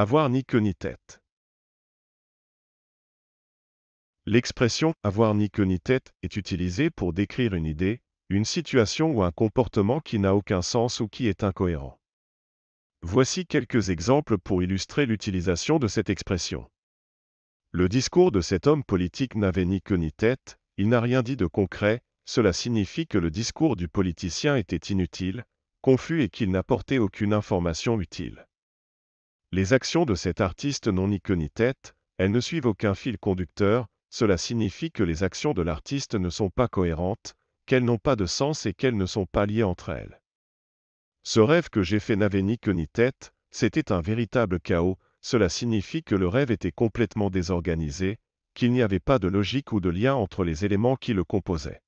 avoir ni queue ni tête. L'expression avoir ni queue ni tête est utilisée pour décrire une idée, une situation ou un comportement qui n'a aucun sens ou qui est incohérent. Voici quelques exemples pour illustrer l'utilisation de cette expression. Le discours de cet homme politique n'avait ni queue ni tête, il n'a rien dit de concret, cela signifie que le discours du politicien était inutile, confus et qu'il n'apportait aucune information utile. Les actions de cet artiste n'ont ni queue ni tête, elles ne suivent aucun fil conducteur, cela signifie que les actions de l'artiste ne sont pas cohérentes, qu'elles n'ont pas de sens et qu'elles ne sont pas liées entre elles. Ce rêve que j'ai fait n'avait ni queue ni tête, c'était un véritable chaos, cela signifie que le rêve était complètement désorganisé, qu'il n'y avait pas de logique ou de lien entre les éléments qui le composaient.